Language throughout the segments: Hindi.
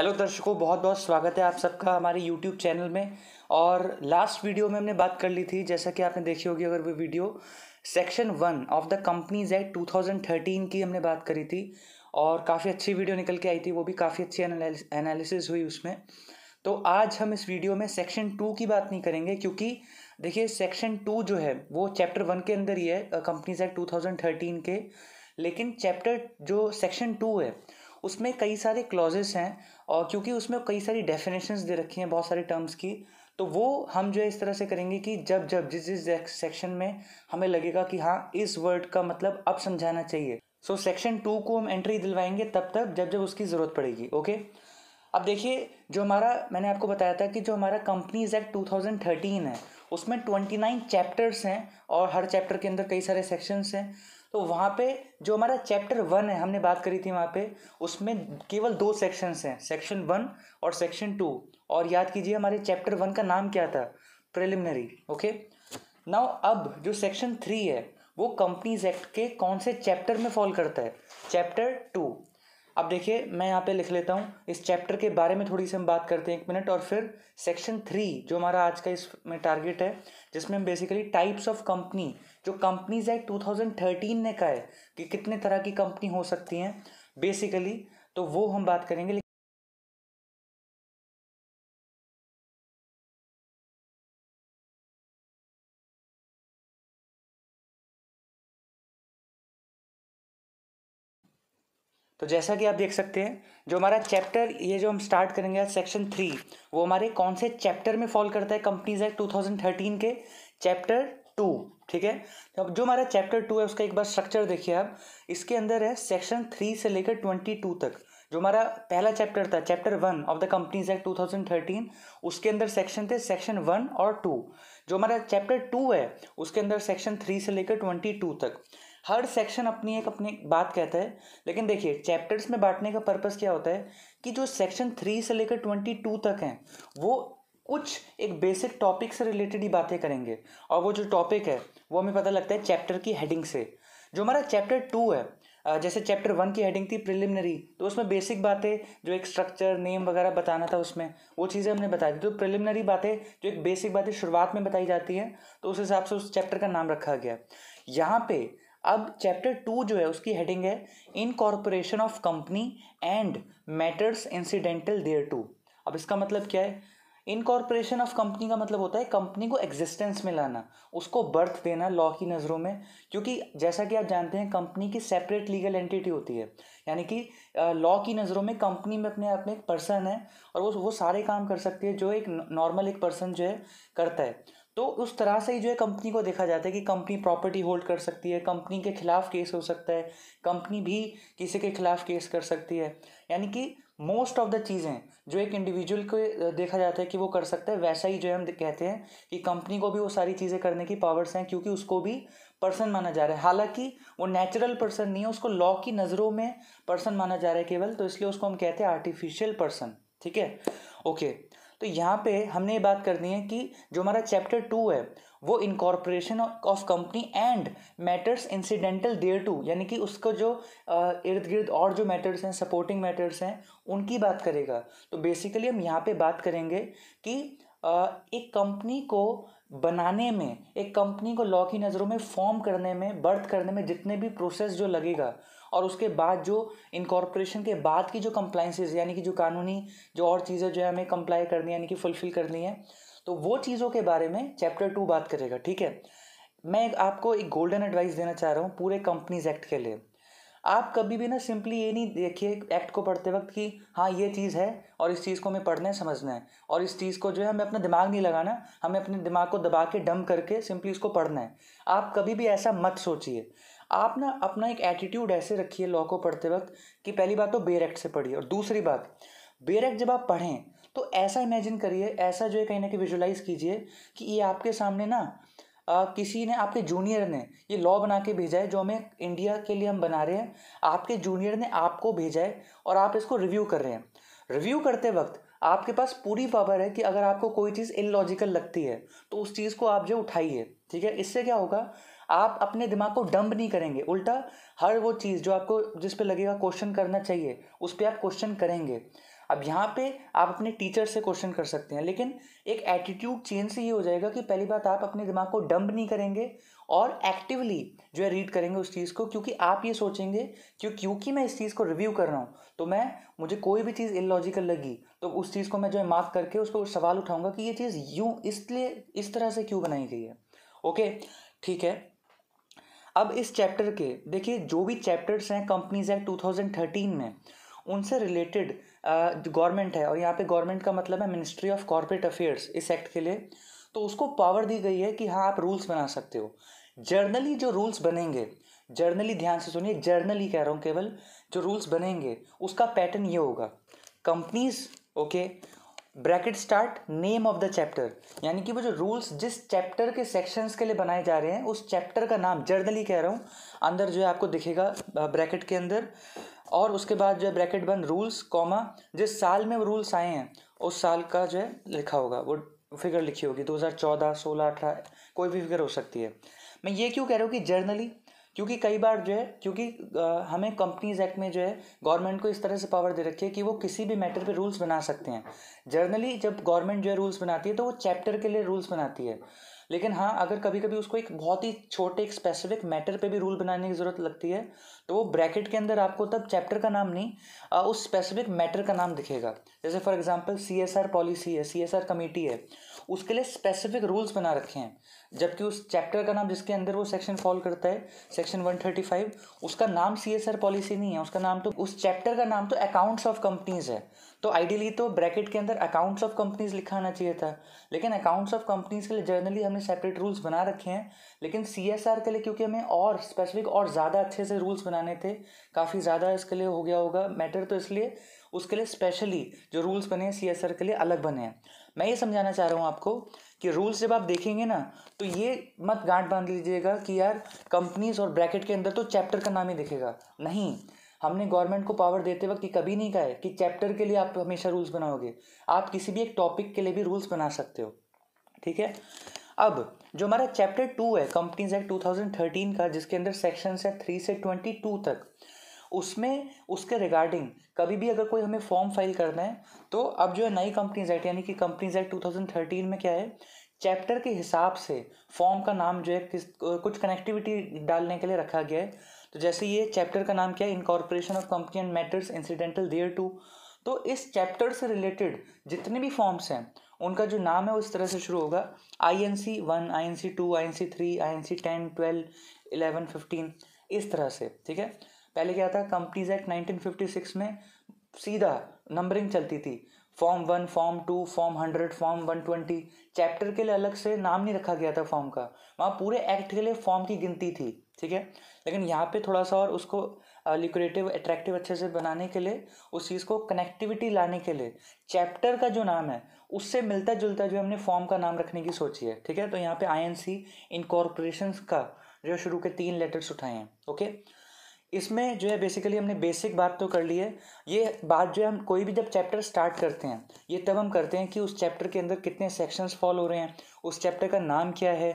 हेलो दर्शकों बहुत बहुत स्वागत है आप सबका हमारे यूट्यूब चैनल में और लास्ट वीडियो में हमने बात कर ली थी जैसा कि आपने देखी होगी अगर वो video section one of the companies act 2013 की हमने बात करी थी और काफ़ी अच्छी वीडियो निकल के आई थी वो भी काफ़ी अच्छी एनालिसिस हुई उसमें तो आज हम इस वीडियो में सेक्शन टू की बात नहीं करेंगे क्योंकि देखिए सेक्शन टू जो है वो चैप्टर वन के अंदर ही है कंपनीज एक्ट टू के लेकिन चैप्टर जो सेक्शन टू है उसमें कई सारे क्लॉजेस हैं और क्योंकि उसमें कई सारी डेफिनेशंस दे रखी हैं बहुत सारी टर्म्स की तो वो हम जो है इस तरह से करेंगे कि जब जब जिस जिस सेक्शन में हमें लगेगा कि हाँ इस वर्ड का मतलब अब समझाना चाहिए सो सेक्शन टू को हम एंट्री दिलवाएंगे तब तक जब जब उसकी ज़रूरत पड़ेगी ओके अब देखिए जो हमारा मैंने आपको बताया था कि जो हमारा कंपनीज एक्ट टू है उसमें ट्वेंटी चैप्टर्स हैं और हर चैप्टर के अंदर कई सारे सेक्शंस हैं तो वहाँ पे जो हमारा चैप्टर वन है हमने बात करी थी वहाँ पे उसमें केवल दो सेक्शंस हैं सेक्शन वन और सेक्शन टू और याद कीजिए हमारे चैप्टर वन का नाम क्या था प्रिलिमिनरी ओके नाउ अब जो सेक्शन थ्री है वो कंपनीज एक्ट के कौन से चैप्टर में फॉल करता है चैप्टर टू अब देखिए मैं यहाँ पे लिख लेता हूँ इस चैप्टर के बारे में थोड़ी सी हम बात करते हैं एक मिनट और फिर सेक्शन थ्री जो हमारा आज का इसमें टारगेट है जिसमें हम बेसिकली टाइप्स ऑफ कंपनी जो कंपनीज एक्ट 2013 ने कहा है कि कितने तरह की कंपनी हो सकती हैं बेसिकली तो वो हम बात करेंगे तो जैसा कि आप देख सकते हैं जो हमारा चैप्टर ये जो हम स्टार्ट करेंगे सेक्शन थ्री वो हमारे कौन से चैप्टर में फॉल करता है कंपनीज एक्ट टू के चैप्टर टू ठीक है तो अब जो हमारा चैप्टर टू है उसका एक बार स्ट्रक्चर देखिए आप इसके अंदर है सेक्शन थ्री से लेकर ट्वेंटी टू तक जो हमारा पहला चैप्टर था chapter one of the companies act 2013 उसके अंदर सेक्शन थे सेक्शन वन और टू जो हमारा चैप्टर टू है उसके अंदर सेक्शन थ्री से लेकर ट्वेंटी टू तक हर सेक्शन अपनी एक अपनी बात कहता है लेकिन देखिए चैप्टर्स में बांटने का पर्पस क्या होता है कि जो सेक्शन थ्री से लेकर ट्वेंटी टू तक हैं वो कुछ एक बेसिक टॉपिक से रिलेटेड ही बातें करेंगे और वो जो टॉपिक है वो हमें पता लगता है चैप्टर की हेडिंग से जो हमारा चैप्टर टू है जैसे चैप्टर वन की हेडिंग थी प्रिलिमिनरी तो उसमें बेसिक बातें जो एक स्ट्रक्चर नेम वगैरह बताना था उसमें वो चीज़ें हमने बता दी तो प्रिलिमिनरी बातें जो एक बेसिक बातें शुरुआत में बताई जाती हैं तो उस हिसाब से उस चैप्टर का नाम रखा गया यहाँ पे अब चैप्टर टू जो है उसकी हेडिंग है incorporation of company and matters incidental thereto अब इसका मतलब क्या है कॉरपोरेशन ऑफ कंपनी का मतलब होता है कंपनी को एग्जिस्टेंस में लाना उसको बर्थ देना लॉ की नज़रों में क्योंकि जैसा कि आप जानते हैं कंपनी की सेपरेट लीगल एंटिटी होती है यानी कि लॉ की नज़रों में कंपनी में अपने आप में एक पर्सन है और वो वो सारे काम कर सकती है जो एक नॉर्मल एक पर्सन जो है करता है तो उस तरह से ही जो है कंपनी को देखा जाता है कि कंपनी प्रॉपर्टी होल्ड कर सकती है कंपनी के खिलाफ केस हो सकता है कंपनी भी किसी के खिलाफ केस कर सकती है यानी कि मोस्ट ऑफ द चीज़ें जो एक इंडिविजुअल को देखा जाता है कि वो कर सकता है वैसा ही जो हम कहते हैं कि कंपनी को भी वो सारी चीज़ें करने की पावर्स हैं क्योंकि उसको भी पर्सन माना जा रहा है हालांकि वो नेचुरल पर्सन नहीं है उसको लॉ की नज़रों में पर्सन माना जा रहा है केवल तो इसलिए उसको हम कहते हैं आर्टिफिशियल पर्सन ठीक है ओके तो यहाँ पे हमने ये बात करनी है कि जो हमारा चैप्टर टू है वो incorporation of company and matters incidental thereto यानी कि उसको जो इर्द गिर्द और जो मैटर्स हैं सपोर्टिंग मैटर्स हैं उनकी बात करेगा तो बेसिकली हम यहाँ पे बात करेंगे कि एक कंपनी को बनाने में एक कंपनी को लॉ की नज़रों में फॉर्म करने में बर्थ करने में जितने भी प्रोसेस जो लगेगा और उसके बाद जो इनकॉर्पोरेशन के बाद की जो कंप्लाइंसेज यानी कि जो कानूनी जो और चीज़ें जो है हमें कंप्लाई करनी यानी कि फुलफ़िल करनी है तो वो चीज़ों के बारे में चैप्टर टू बात करेगा ठीक है मैं आपको एक गोल्डन एडवाइस देना चाह रहा हूँ पूरे कंपनीज एक्ट के लिए आप कभी भी ना सिंपली ये नहीं देखिए एक्ट को पढ़ते वक्त कि हाँ ये चीज़ है और इस चीज़ को हमें पढ़ना है समझना है और इस चीज़ को जो है हमें अपना दिमाग नहीं लगाना हमें अपने दिमाग को दबा के डम करके सिंपली इसको पढ़ना है आप कभी भी ऐसा मत सोचिए आप ना अपना एक एटीट्यूड ऐसे रखिए लॉ को पढ़ते वक्त कि पहली बात तो बेरेक्ट e से पढ़िए और दूसरी बात बेरेक्ट e जब आप पढ़ें तो ऐसा इमेजिन करिए ऐसा जो है कहीं ना कहीं विजुलाइज़ कीजिए कि ये आपके सामने ना आ, किसी ने आपके जूनियर ने ये लॉ बना के भेजा है जो हमें इंडिया के लिए हम बना रहे हैं आपके जूनियर ने आपको भेजा है और आप इसको रिव्यू कर रहे हैं रिव्यू करते वक्त आपके पास पूरी पावर है कि अगर आपको कोई चीज़ इलॉजिकल लगती है तो उस चीज़ को आप जो उठाइए ठीक है इससे क्या होगा आप अपने दिमाग को डम्ब नहीं करेंगे उल्टा हर वो चीज़ जो आपको जिस पे लगेगा क्वेश्चन करना चाहिए उस पर आप क्वेश्चन करेंगे अब यहाँ पे आप अपने टीचर से क्वेश्चन कर सकते हैं लेकिन एक एटीट्यूड चेंज से ये हो जाएगा कि पहली बात आप अपने दिमाग को डम्ब नहीं करेंगे और एक्टिवली जो है रीड करेंगे उस चीज़ को क्योंकि आप ये सोचेंगे कि क्योंकि मैं इस चीज़ को रिव्यू कर रहा हूँ तो मैं मुझे कोई भी चीज़ इलॉजिकल लगी तो उस चीज़ को मैं जो है माफ करके उस पर सवाल उठाऊँगा कि ये चीज़ यूँ इसलिए इस तरह से क्यों बनाई गई है ओके ठीक है अब इस चैप्टर के देखिए जो भी चैप्टर्स हैं कंपनीज एक्ट थर्टीन में उनसे रिलेटेड गवर्नमेंट है और यहाँ पे गवर्नमेंट का मतलब है मिनिस्ट्री ऑफ कॉरपोरेट अफेयर्स इस एक्ट के लिए तो उसको पावर दी गई है कि हाँ आप रूल्स बना सकते हो जर्नली जो रूल्स बनेंगे जर्नली ध्यान से सुनिए जर्नली कह रहा हूँ केवल जो रूल्स बनेंगे उसका पैटर्न ये होगा companies okay okay, bracket start name of the chapter यानी कि वो जो रूल्स जिस चैप्टर के सेक्शंस के लिए बनाए जा रहे हैं उस चैप्टर का नाम जर्नली कह रहा हूँ अंदर जो है आपको दिखेगा ब्रैकेट के अंदर और उसके बाद जो है ब्रैकेट बंद रूल्स कॉमा जिस साल में वो रूल्स आए हैं उस साल का जो है लिखा होगा वो फिगर लिखी होगी चौदह सोलह अठारह कोई भी फिगर हो सकती है मैं ये क्यों कह रहा हूँ कि जर्नली क्योंकि कई बार जो है क्योंकि हमें कंपनीज एक्ट में जो है गवर्नमेंट को इस तरह से पावर दे रखी है कि वो किसी भी मैटर पे रूल्स बना सकते हैं जर्नली जब गवर्नमेंट जो है रूल्स बनाती है तो वो चैप्टर के लिए रूल्स बनाती है लेकिन हाँ अगर कभी कभी उसको एक बहुत ही छोटे एक स्पेसिफिक मैटर पे भी रूल बनाने की ज़रूरत लगती है तो वो ब्रैकेट के अंदर आपको तब चैप्टर का नाम नहीं आ, उस स्पेसिफिक मैटर का नाम दिखेगा जैसे फॉर एग्जांपल सी पॉलिसी है सी कमेटी है उसके लिए स्पेसिफिक रूल्स बना रखे हैं जबकि उस चैप्टर का नाम जिसके अंदर वो सेक्शन फॉल करता है सेक्शन 135 उसका नाम सी पॉलिसी नहीं है उसका नाम तो उस चैप्टर का नाम तो अकाउंट्स ऑफ कंपनीज है तो आइडियली तो ब्रैकेट के अंदर अकाउंट्स ऑफ कंपनीज लिखा आना चाहिए था लेकिन अकाउंट्स ऑफ कंपनीज के लिए जनरली हमने सेपरेट रूल्स बना रखे हैं लेकिन सी एस आर के लिए क्योंकि हमें और स्पेसिफिक और ज़्यादा अच्छे से रूल्स बनाने थे काफ़ी ज़्यादा इसके लिए हो गया होगा मैटर तो इसलिए उसके लिए स्पेशली जो रूल्स बने हैं सी एस आर के लिए अलग बने हैं मैं ये समझाना चाह रहा हूँ आपको कि रूल्स जब आप देखेंगे ना तो ये मत गांठ बांध लीजिएगा कि यार कंपनीज और ब्रैकेट के अंदर तो चैप्टर का नाम ही दिखेगा नहीं हमने गवर्नमेंट को पावर देते वक्त कभी नहीं कहा है कि चैप्टर के लिए आप हमेशा रूल्स बनाओगे आप किसी भी एक टॉपिक के लिए भी रूल्स बना सकते हो ठीक है अब जो हमारा चैप्टर टू है कंपनीज एक्ट 2013 का जिसके अंदर सेक्शंस है थ्री से ट्वेंटी टू तक उसमें उसके रिगार्डिंग कभी भी अगर कोई हमें फॉर्म फाइल करना है तो अब जो है नई कंपनीज एक्ट यानी कि कंपनीज एक्ट 2013 में क्या है चैप्टर के हिसाब से फॉर्म का नाम जो है किस कुछ कनेक्टिविटी डालने के लिए रखा गया है तो जैसे ये चैप्टर का नाम क्या है incorporation of company and matters incidental thereto तो इस चैप्टर से रिलेटेड जितने भी फॉर्म्स हैं उनका जो नाम है उस तरह से शुरू होगा I N C one I N C two I N C three I N C ten twelve eleven fifteen इस तरह से ठीक है पहले क्या था companies act nineteen fifty six में सीधा नंबरिंग चलती थी form one form two form hundred form one twenty chapter के लिए अलग से नाम नहीं रखा गया था फॉर्म का वहाँ पूरे एक्ट के लिए फॉर्म की गिनती थी ठीक है लेकिन यहाँ पे थोड़ा सा और उसको लिक्रेटिव अट्रैक्टिव अच्छे से बनाने के लिए उस चीज़ को कनेक्टिविटी लाने के लिए चैप्टर का जो नाम है उससे मिलता जुलता जो हमने फॉर्म का नाम रखने की सोची है ठीक है तो यहाँ पे आई एन सी इनकॉर्पोरेशन का जो शुरू के तीन लेटर्स उठाए हैं ओके इसमें जो है बेसिकली हमने बेसिक बात तो कर ली है ये बात जो है हम कोई भी जब चैप्टर स्टार्ट करते हैं ये तब हम करते हैं कि उस चैप्टर के अंदर कितने सेक्शंस फॉल हो रहे हैं उस चैप्टर का नाम क्या है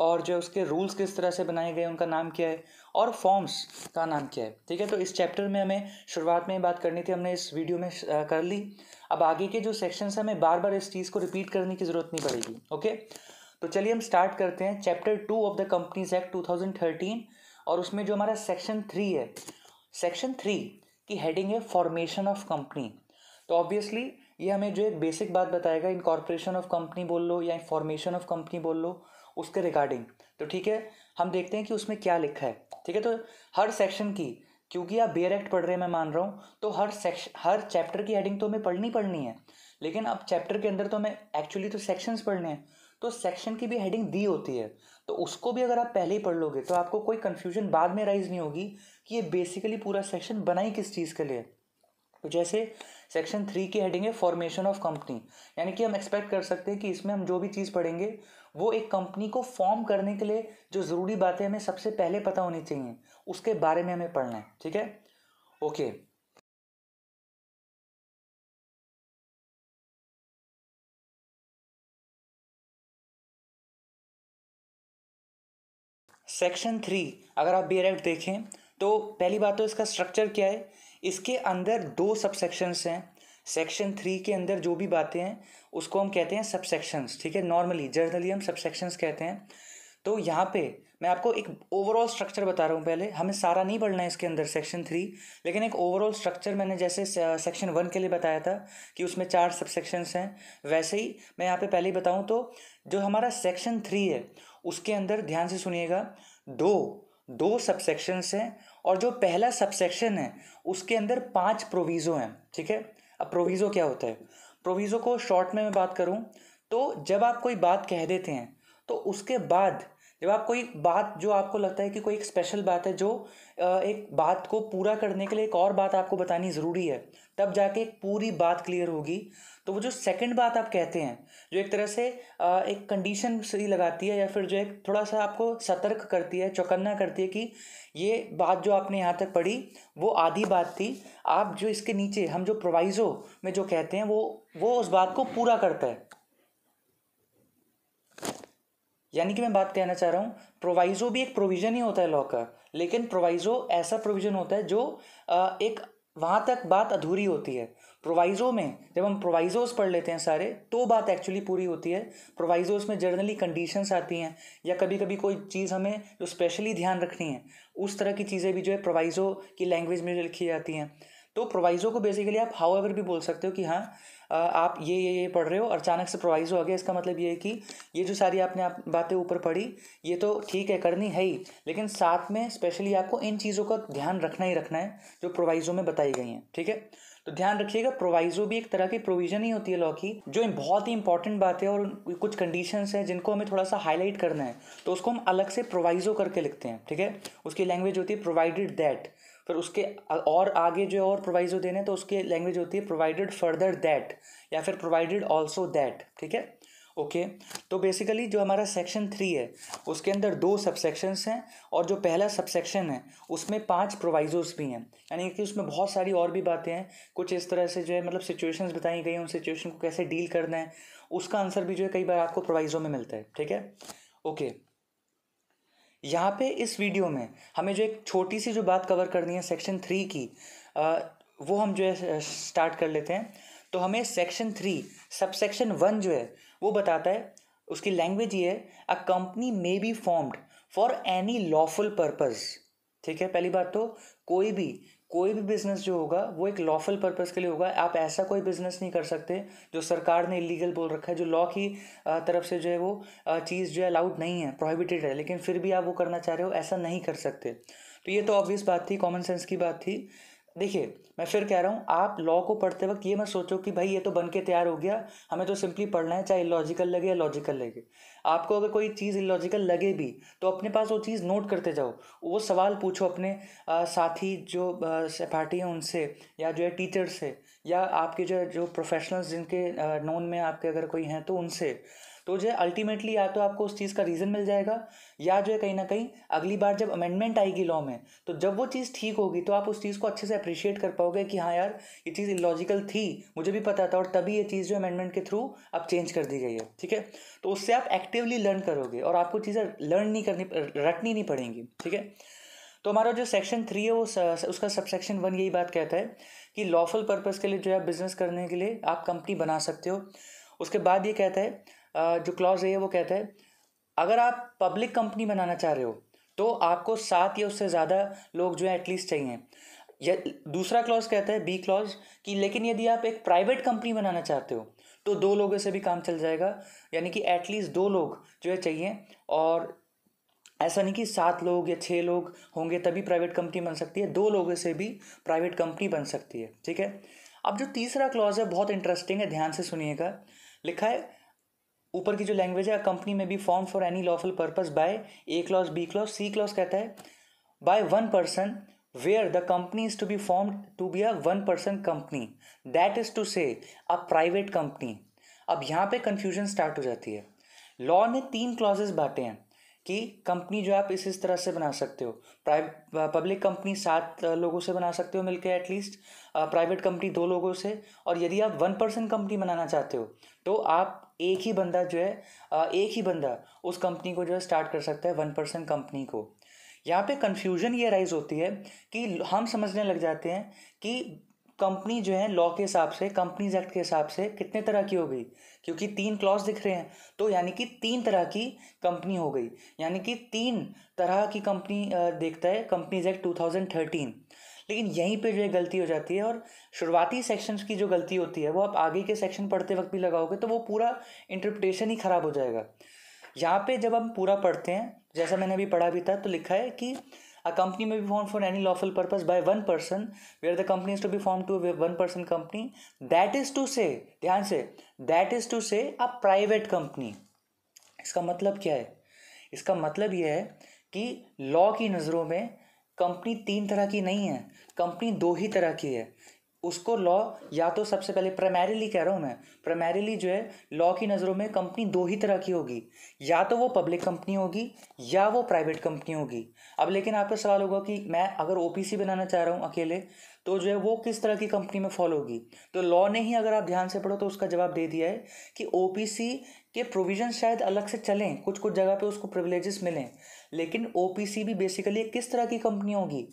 और जो उसके रूल्स किस तरह से बनाए गए उनका नाम क्या है और फॉर्म्स का नाम क्या है ठीक है तो इस चैप्टर में हमें शुरुआत में बात करनी थी हमने इस वीडियो में कर ली अब आगे के जो सेक्शंस हैं हमें बार बार इस चीज़ को रिपीट करने की ज़रूरत नहीं पड़ेगी ओके तो चलिए हम स्टार्ट करते हैं chapter two of the companies act two और उसमें जो हमारा सेक्शन थ्री है सेक्शन थ्री की हेडिंग है फॉर्मेशन ऑफ कंपनी तो ऑब्वियसली ये हमें जो एक बेसिक बात बताएगा इन ऑफ कंपनी बोल लो या फॉर्मेशन ऑफ कंपनी बोल लो उसके रिगार्डिंग तो ठीक है हम देखते हैं कि उसमें क्या लिखा है ठीक है तो हर सेक्शन की क्योंकि आप बेयर एक्ट पढ़ रहे हैं मैं मान रहा हूँ तो हर सेक्श हर चैप्टर की हेडिंग तो हमें पढ़नी पढ़नी है लेकिन अब चैप्टर के अंदर तो हमें एक्चुअली तो सेक्शंस पढ़ने हैं तो सेक्शन की भी हेडिंग दी होती है तो उसको भी अगर आप पहले ही पढ़ लोगे तो आपको कोई कन्फ्यूजन बाद में राइज नहीं होगी कि ये बेसिकली पूरा सेक्शन बनाई किस चीज़ के लिए तो जैसे सेक्शन थ्री की हेडिंग है फॉर्मेशन ऑफ कंपनी यानी कि हम एक्सपेक्ट कर सकते हैं कि इसमें हम जो भी चीज़ पढ़ेंगे वो एक कंपनी को फॉर्म करने के लिए जो ज़रूरी बातें हमें सबसे पहले पता होनी चाहिए उसके बारे में हमें पढ़ना है ठीक है ओके सेक्शन थ्री अगर आप बी देखें तो पहली बात तो इसका स्ट्रक्चर क्या है इसके अंदर दो सबसेक्शंस हैं सेक्शन थ्री के अंदर जो भी बातें हैं उसको हम कहते हैं सबसेक्शंस ठीक है नॉर्मली जर्नली हम सबसेक्शंस कहते हैं तो यहाँ पे मैं आपको एक ओवरऑल स्ट्रक्चर बता रहा हूँ पहले हमें सारा नहीं पढ़ना है इसके अंदर सेक्शन थ्री लेकिन एक ओवरऑल स्ट्रक्चर मैंने जैसे सेक्शन uh, वन के लिए बताया था कि उसमें चार सब हैं वैसे ही मैं यहाँ पे पहले ही बताऊँ तो जो हमारा सेक्शन थ्री है उसके अंदर ध्यान से सुनिएगा दो दो सबसेक्शंस हैं और जो पहला सबसेक्शन है उसके अंदर पांच प्रोविज़ो हैं ठीक है अब प्रोविज़ो क्या होता है प्रोविज़ो को शॉर्ट में मैं बात करूं तो जब आप कोई बात कह देते हैं तो उसके बाद जब आप कोई बात जो आपको लगता है कि कोई एक स्पेशल बात है जो एक बात को पूरा करने के लिए एक और बात आपको बतानी ज़रूरी है तब जाके एक पूरी बात क्लियर होगी तो वो जो सेकंड बात आप कहते हैं जो एक तरह से एक कंडीशन सही लगाती है या फिर जो एक थोड़ा सा आपको सतर्क करती है चौकन्ना करती है कि ये बात जो आपने यहाँ तक पढ़ी वो आधी बात थी आप जो इसके नीचे हम जो प्रोवाइज़ो में जो कहते हैं वो वो उस बात को पूरा करता है यानी कि मैं बात कहना चाह रहा हूँ प्रोवाइज़ो भी एक प्रोविज़न ही होता है लॉ का लेकिन प्रोवाइज़ो ऐसा प्रोविज़न होता है जो एक वहाँ तक बात अधूरी होती है प्रोवाइज़ो में जब हम प्रोवाइजोज पढ़ लेते हैं सारे तो बात एक्चुअली पूरी होती है प्रोवाइज़ोस में जर्नली कंडीशंस आती हैं या कभी कभी कोई चीज़ हमें जो स्पेशली ध्यान रखनी है उस तरह की चीज़ें भी जो है प्रोवाइज़ो की लैंग्वेज में लिखी जाती हैं तो प्रोवाइज़ो को बेसिकली आप हाउ एवर भी बोल सकते हो कि हाँ आप ये ये ये पढ़ रहे हो और अचानक से प्रोवाइज हो गया इसका मतलब ये है कि ये जो सारी आपने आप बातें ऊपर पढ़ी ये तो ठीक है करनी है ही लेकिन साथ में स्पेशली आपको इन चीज़ों का ध्यान रखना ही रखना है जो प्रोवाइज़ों में बताई गई हैं ठीक है तो ध्यान रखिएगा प्रोवाइज़ो भी एक तरह की प्रोविज़न ही होती है लॉ की जो बहुत ही इंपॉर्टेंट बात है और कुछ कंडीशन हैं जिनको हमें थोड़ा सा हाईलाइट करना है तो उसको हम अलग से प्रोवाइज़ो करके लिखते हैं ठीक है उसकी लैंग्वेज होती है प्रोवाइडेड दैट फिर उसके और आगे जो और प्रोवाइजो देने तो उसके लैंग्वेज होती है प्रोवाइडेड फर्दर दैट या फिर प्रोवाइडेड ऑल्सो दैट ठीक है ओके तो बेसिकली जो हमारा सेक्शन थ्री है उसके अंदर दो सबसेक्शंस हैं और जो पहला सबसेक्शन है उसमें पांच प्रोवाइजोस भी हैं यानी कि उसमें बहुत सारी और भी बातें हैं कुछ इस तरह से जो है मतलब सिचुएशंस बताई गई हैं उन सिचुएशन को कैसे डील करना है उसका आंसर भी जो है कई बार आपको प्रोवाइजों में मिलता है ठीक है ओके okay. यहाँ पे इस वीडियो में हमें जो एक छोटी सी जो बात कवर करनी है सेक्शन थ्री की आ, वो हम जो है स्टार्ट कर लेते हैं तो हमें section three sub section one जो है वो बताता है उसकी लैंग्वेज ये है a company may be formed for any lawful purpose ठीक है पहली बात तो कोई भी कोई भी बिजनेस जो होगा वो एक लॉफुल पर्पज़ के लिए होगा आप ऐसा कोई बिजनेस नहीं कर सकते जो सरकार ने इलीगल बोल रखा है जो लॉ की तरफ से जो है वो चीज़ जो है अलाउड नहीं है प्रोहिबिटेड है लेकिन फिर भी आप वो करना चाह रहे हो ऐसा नहीं कर सकते तो ये तो ऑब्वियस बात थी कॉमन सेंस की बात थी देखिए मैं फिर कह रहा हूँ आप लॉ को पढ़ते वक्त ये मत सोचो कि भाई ये तो बन के तैयार हो गया हमें तो सिंपली पढ़ना है चाहे लॉजिकल लगे या लॉजिकल लगे आपको अगर कोई चीज़ इलॉजिकल लगे भी तो अपने पास वो चीज़ नोट करते जाओ वो सवाल पूछो अपने आ, साथी जो सहपाठी हैं उनसे या जो है टीचर से या आपके जो जो प्रोफेशनल्स जिनके नोन में आपके अगर कोई हैं तो उनसे तो जो है अल्टीमेटली या तो आपको उस चीज़ का रीज़न मिल जाएगा या जो है कहीं ना कहीं अगली बार जब अमेंडमेंट आएगी लॉ में तो जब वो चीज़ ठीक होगी तो आप उस चीज़ को अच्छे से अप्रिशिएट कर पाओगे कि हाँ यार ये चीज़ इलॉजिकल थी मुझे भी पता था और तभी ये चीज़ जो अमेंडमेंट के थ्रू अब चेंज कर दी गई है ठीक है तो उससे आप एक्टिवली लर्न करोगे और आपको चीज़ें लर्न नहीं करनी रटनी नहीं पड़ेंगी ठीक है तो हमारा जो सेक्शन थ्री है वो उसका सब सेक्शन वन यही बात कहता है कि लॉफुल पर्पज़ के लिए जो है बिज़नेस करने के लिए आप कंपनी बना सकते हो उसके बाद ये कहता है जो क्लॉज है वो कहता है अगर आप पब्लिक कंपनी बनाना चाह रहे हो तो आपको सात या उससे ज़्यादा लोग जो है एटलीस्ट चाहिए या दूसरा क्लॉज कहता है बी क्लॉज कि लेकिन यदि आप एक प्राइवेट कंपनी बनाना चाहते हो तो दो लोगों से भी काम चल जाएगा यानी कि एटलीस्ट दो लोग जो है चाहिए और ऐसा नहीं कि सात लोग या छः लोग होंगे तभी प्राइवेट कंपनी बन सकती है दो लोगों से भी प्राइवेट कंपनी बन सकती है ठीक है अब जो तीसरा क्लॉज है बहुत इंटरेस्टिंग है ध्यान से सुनिएगा लिखा है ऊपर की जो लैंग्वेज है company may be form for any lawful purpose by A clause B clause C clause कहता है by one person where the company is to be form to be a one person company that is to say a private company अब यहाँ पे कन्फ्यूजन स्टार्ट हो जाती है लॉ ने तीन क्लॉजेस बांटे हैं कि कंपनी जो आप इस इस तरह से बना सकते हो प्राइवेट पब्लिक कंपनी सात लोगों से बना सकते हो मिलकर एटलीस्ट प्राइवेट कंपनी दो लोगों से और यदि आप वन पर्सन कंपनी बनाना चाहते हो तो आप एक ही बंदा जो है एक ही बंदा उस कंपनी को जो है स्टार्ट कर सकता है वन परसेंट कंपनी को यहाँ पे कन्फ्यूजन ये राइज होती है कि हम समझने लग जाते हैं कि कंपनी जो है लॉ के हिसाब से कंपनीज एक्ट के हिसाब से कितने तरह की हो गई क्योंकि तीन क्लॉज दिख रहे हैं तो यानी कि तीन तरह की कंपनी हो गई यानी कि तीन तरह की कंपनी देखता है कंपनीज एक्ट थर्टीन लेकिन यहीं पे जो है गलती हो जाती है और शुरुआती सेक्शंस की जो गलती होती है वो आप आगे के सेक्शन पढ़ते वक्त भी लगाओगे तो वो पूरा इंटरप्रिटेशन ही ख़राब हो जाएगा यहाँ पे जब हम पूरा पढ़ते हैं जैसा मैंने अभी पढ़ा भी था तो लिखा है कि अ कंपनी में भी form for any lawful purpose by one person where the company is to be form to one person company that is to say ध्यान say that is to say a private company इसका मतलब क्या है इसका मतलब यह है कि लॉ की नज़रों में कंपनी तीन तरह की नहीं है कंपनी दो ही तरह की है उसको लॉ या तो सबसे पहले प्राइमरीली कह रहा हूँ मैं प्राइमरीली जो है लॉ की नज़रों में कंपनी दो ही तरह की होगी या तो वो पब्लिक कंपनी होगी या वो प्राइवेट कंपनी होगी अब लेकिन आपका सवाल होगा कि मैं अगर ओपीसी बनाना चाह रहा हूँ अकेले तो जो है वो किस तरह की कंपनी में फॉलो होगी तो लॉ ने ही अगर आप ध्यान से पढ़ो तो उसका जवाब दे दिया है कि ओ ये प्रोविज़न शायद अलग से चलें कुछ कुछ जगह पे उसको प्रिविलेजेस मिलें लेकिन ओ भी बेसिकली किस तरह की कंपनी होगी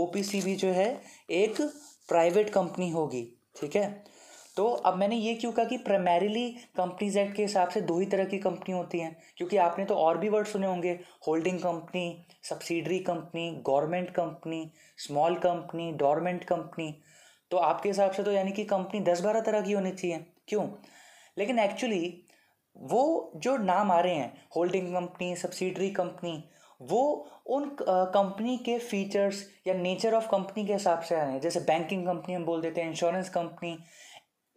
ओ भी जो है एक प्राइवेट कंपनी होगी ठीक है तो अब मैंने ये क्यों कहा कि प्राइमरीली कंपनीज एक्ट के हिसाब से दो ही तरह की कंपनी होती हैं क्योंकि आपने तो और भी वर्ड सुने होंगे holding company subsidiary company government company small company dormant company तो आपके हिसाब से तो यानी कि कंपनी दस बारह तरह की होनी चाहिए क्यों लेकिन एक्चुअली वो जो नाम आ रहे हैं होल्डिंग कंपनी सब्सिडरी कंपनी वो उन कंपनी के फीचर्स या नेचर ऑफ कंपनी के हिसाब से आ रहे हैं जैसे बैंकिंग कंपनी हम बोल देते हैं इंश्योरेंस कंपनी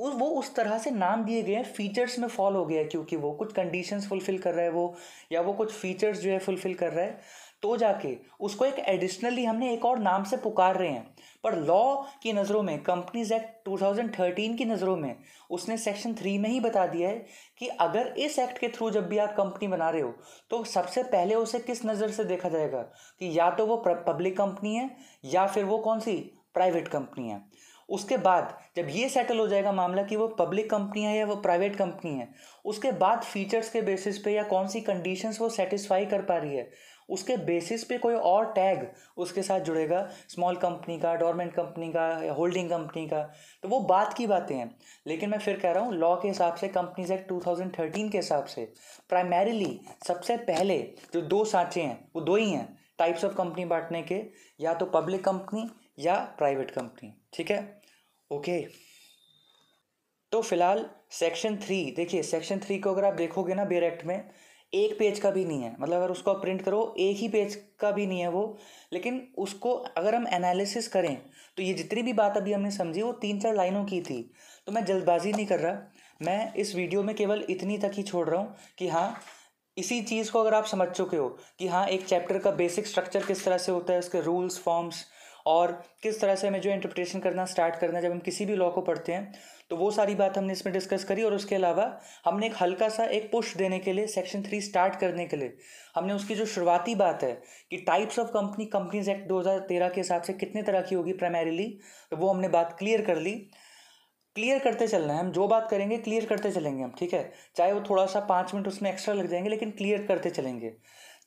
उस वो उस तरह से नाम दिए गए हैं फीचर्स में फॉल हो गया है क्योंकि वो कुछ कंडीशंस फुलफिल कर रहा है वो या वो कुछ फीचर्स जो है फुलफिल कर रहा है तो जाके उसको एक एडिशनली हमने एक और नाम से पुकार रहे हैं पर लॉ की नज़रों में कंपनीज एक्ट 2013 की नज़रों में उसने सेक्शन थ्री में ही बता दिया है कि अगर इस एक्ट के थ्रू जब भी आप कंपनी बना रहे हो तो सबसे पहले उसे किस नज़र से देखा जाएगा कि या तो वो पब्लिक कंपनी है या फिर वो कौन सी प्राइवेट कंपनी है उसके बाद जब ये सेटल हो जाएगा मामला कि वो पब्लिक कंपनी है या वो प्राइवेट कंपनी है उसके बाद फीचर्स के बेसिस पे या कौन सी कंडीशंस वो सेटिस्फाई कर पा रही है उसके बेसिस पे कोई और टैग उसके साथ जुड़ेगा स्मॉल कंपनी का डॉर्मेंट कंपनी का या होल्डिंग कंपनी का तो वो बात की बातें हैं लेकिन मैं फिर कह रहा हूँ लॉ के हिसाब से कंपनीज एक्ट टू के हिसाब से प्राइमरीली सबसे पहले जो दो सांचे हैं वो दो ही हैं टाइप्स ऑफ कंपनी बांटने के या तो पब्लिक कंपनी या प्राइवेट कंपनी ठीक है ओके तो फिलहाल सेक्शन थ्री देखिए सेक्शन थ्री को अगर आप देखोगे ना बेर एक्ट में एक पेज का भी नहीं है मतलब अगर उसको आप प्रिंट करो एक ही पेज का भी नहीं है वो लेकिन उसको अगर हम एनालिसिस करें तो ये जितनी भी बात अभी हमने समझी वो तीन चार लाइनों की थी तो मैं जल्दबाजी नहीं कर रहा मैं इस वीडियो में केवल इतनी तक ही छोड़ रहा हूँ कि हाँ इसी चीज़ को अगर आप समझ चुके हो कि हाँ एक चैप्टर का बेसिक स्ट्रक्चर किस तरह से होता है उसके रूल्स फॉर्म्स और किस तरह से हमें जो इंटरप्रिटेशन करना स्टार्ट करना है जब हम किसी भी लॉ को पढ़ते हैं तो वो सारी बात हमने इसमें डिस्कस करी और उसके अलावा हमने एक हल्का सा एक पुश देने के लिए सेक्शन थ्री स्टार्ट करने के लिए हमने उसकी जो शुरुआती बात है कि types of company companies act दो के हिसाब से कितने तरह की होगी प्राइमरीली तो वो हमने बात क्लियर कर ली क्लियर करते चलना है हम जो बात करेंगे क्लियर करते चलेंगे हम ठीक है चाहे वो थोड़ा सा पाँच मिनट उसमें एक्स्ट्रा लग जाएंगे लेकिन क्लियर करते चलेंगे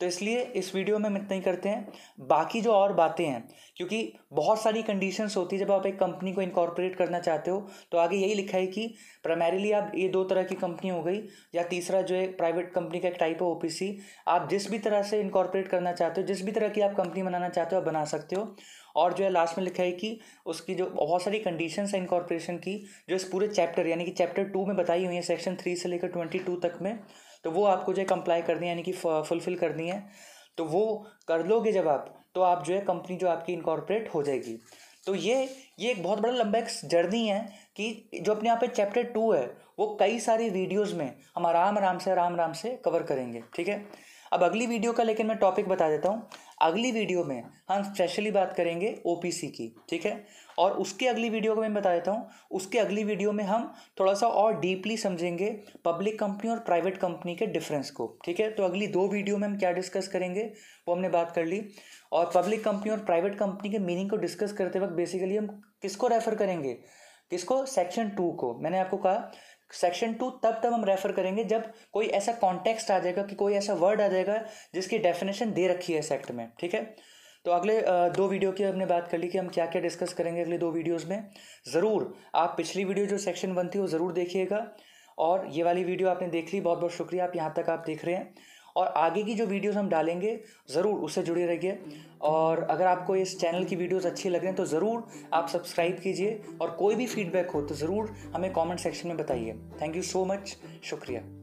तो इसलिए इस वीडियो में हम इतना ही करते हैं बाकी जो और बातें हैं क्योंकि बहुत सारी कंडीशंस होती है जब आप एक कंपनी को इनकॉर्पोरेट करना चाहते हो तो आगे यही लिखा है कि प्राइमरीली आप ये दो तरह की कंपनी हो गई या तीसरा जो है प्राइवेट कंपनी का एक टाइप है ओपीसी आप जिस भी तरह से इनकॉर्पोरेट करना चाहते हो जिस भी तरह की आप कंपनी बनाना चाहते हो आप बना सकते हो और जो है लास्ट में लिखा है कि उसकी जो बहुत सारी कंडीशंस है इनकॉर्पोरेशन की जो इस पूरे चैप्टर यानी कि चैप्टर टू में बताई हुई है सेक्शन थ्री से लेकर ट्वेंटी टू तक में तो वो आपको जो है कंप्लाई करनी है यानी कि फुलफ़िल करनी है तो वो कर लोगे जब आप तो आप जो है कंपनी जो आपकी इनकॉर्पोरेट हो जाएगी तो ये ये एक बहुत बड़ा लंबा एक जर्नी है कि जो अपने यहाँ पे चैप्टर टू है वो कई सारी वीडियोस में हम आराम आराम से आराम आराम से कवर करेंगे ठीक है अब अगली वीडियो का लेकिन मैं टॉपिक बता देता हूँ अगली वीडियो में हम स्पेशली बात करेंगे ओपीसी की ठीक है और उसके अगली वीडियो को मैं बता देता हूँ उसके अगली वीडियो में हम थोड़ा सा और डीपली समझेंगे पब्लिक कंपनी और प्राइवेट कंपनी के डिफरेंस को ठीक है तो अगली दो वीडियो में हम क्या डिस्कस करेंगे वो हमने बात कर ली और पब्लिक कंपनी और प्राइवेट कंपनी के मीनिंग को डिस्कस करते वक्त बेसिकली हम किसको रेफर करेंगे किसको सेक्शन टू को मैंने आपको कहा सेक्शन टू तब तब हम रेफर करेंगे जब कोई ऐसा कॉन्टेक्स्ट आ जाएगा कि कोई ऐसा वर्ड आ जाएगा जिसकी डेफिनेशन दे रखी है इस एक्ट में ठीक है तो अगले दो वीडियो की हमने बात कर ली कि हम क्या क्या डिस्कस करेंगे अगले दो वीडियोस में ज़रूर आप पिछली वीडियो जो सेक्शन वन थी वो ज़रूर देखिएगा और ये वाली वीडियो आपने देख ली बहुत बहुत शुक्रिया आप यहाँ तक आप देख रहे हैं और आगे की जो वीडियोस हम डालेंगे ज़रूर उससे जुड़े रहिए और अगर आपको इस चैनल की वीडियोस अच्छी लग रहे हैं तो ज़रूर आप सब्सक्राइब कीजिए और कोई भी फीडबैक हो तो ज़रूर हमें कमेंट सेक्शन में बताइए थैंक यू सो मच शुक्रिया